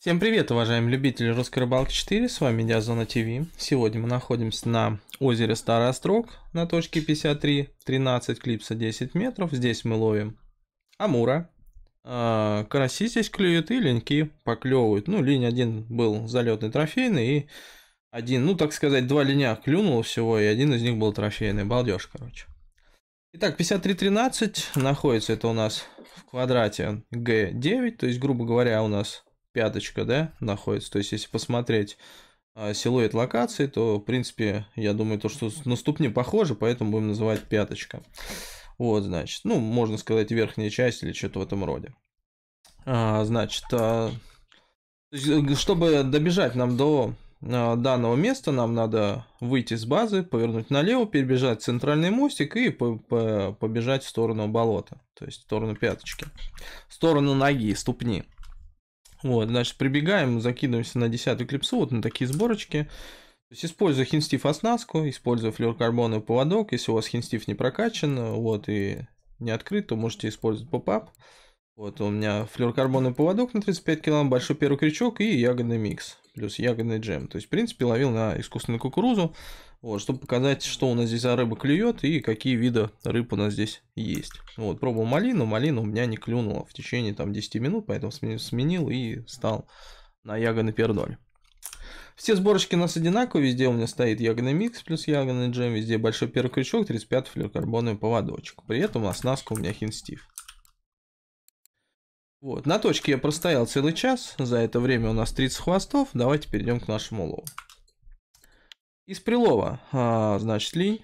Всем привет, уважаемые любители русской рыбалки 4, с вами Диазона ТВ. Сегодня мы находимся на озере Старый Острог на точке 53, 13 клипса 10 метров. Здесь мы ловим амура. А, караси здесь клюют и линьки поклевывают. Ну, линь один был залетный трофейный и один, ну так сказать, два линя клюнуло всего, и один из них был трофейный. Балдеж, короче. Итак, 53.13 находится это у нас в квадрате G9, то есть, грубо говоря, у нас пяточка, да, находится. То есть, если посмотреть а, силуэт локации, то, в принципе, я думаю, то, что на ступне похоже, поэтому будем называть пяточка. Вот, значит, ну, можно сказать, верхняя часть или что-то в этом роде. А, значит, а, э, чтобы добежать нам до а, данного места, нам надо выйти с базы, повернуть налево, перебежать центральный мостик и по -по побежать в сторону болота, то есть в сторону пяточки, в сторону ноги, ступни. Вот, значит, прибегаем, закидываемся на десятую клипсу, вот на такие сборочки. То есть, используя хинстиф оснастку, используя флюоркарбоновый поводок, если у вас хинстиф не прокачан, вот, и не открыт, то можете использовать поп-ап. Вот, у меня флюоркарбоновый поводок на 35 кг, большой первый крючок и ягодный микс, плюс ягодный джем. То есть, в принципе, ловил на искусственную кукурузу. Вот, чтобы показать, что у нас здесь за рыба клюет и какие виды рыб у нас здесь есть. Вот, пробовал малину, малина у меня не клюнула в течение там 10 минут, поэтому сменил и стал на ягоды пердоль. Все сборочки у нас одинаковые, везде у меня стоит ягодный микс плюс ягодный джем, везде большой первый крючок, 35 флюоркарбоновый поводочек. При этом оснастка у меня хинстив. Вот, на точке я простоял целый час, за это время у нас 30 хвостов, давайте перейдем к нашему лову. Из прилова, а, значит, линь.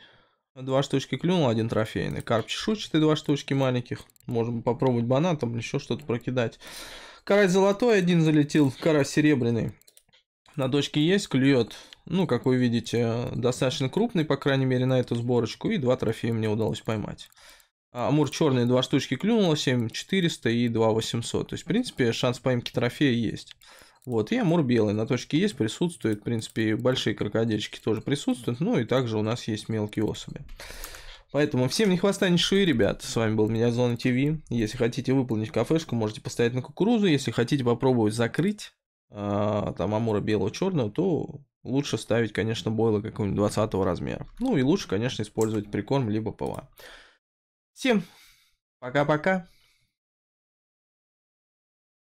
Два штучки клюнул, один трофейный. Карп чешуйчатый, два штучки маленьких. Можем попробовать банатом или еще что-то прокидать. Карась золотой, один залетел, карась серебряный. На дочке есть, клюет. Ну, как вы видите, достаточно крупный, по крайней мере, на эту сборочку. И два трофея мне удалось поймать. Амур черный, два штучки клюнуло, 7400 и 2800. То есть, в принципе, шанс поимки трофея есть. Вот, и амур белый на точке есть, присутствует, в принципе, и большие крокодильчики тоже присутствуют, ну и также у нас есть мелкие особи. Поэтому всем не хвоста не шеи, ребят. С вами был меня Зона ТВ. Если хотите выполнить кафешку, можете поставить на кукурузу. Если хотите попробовать закрыть э, там амура белого черного, то лучше ставить, конечно, бойла какого-нибудь 20 размера. Ну и лучше, конечно, использовать прикорм либо ПВА. Всем пока-пока.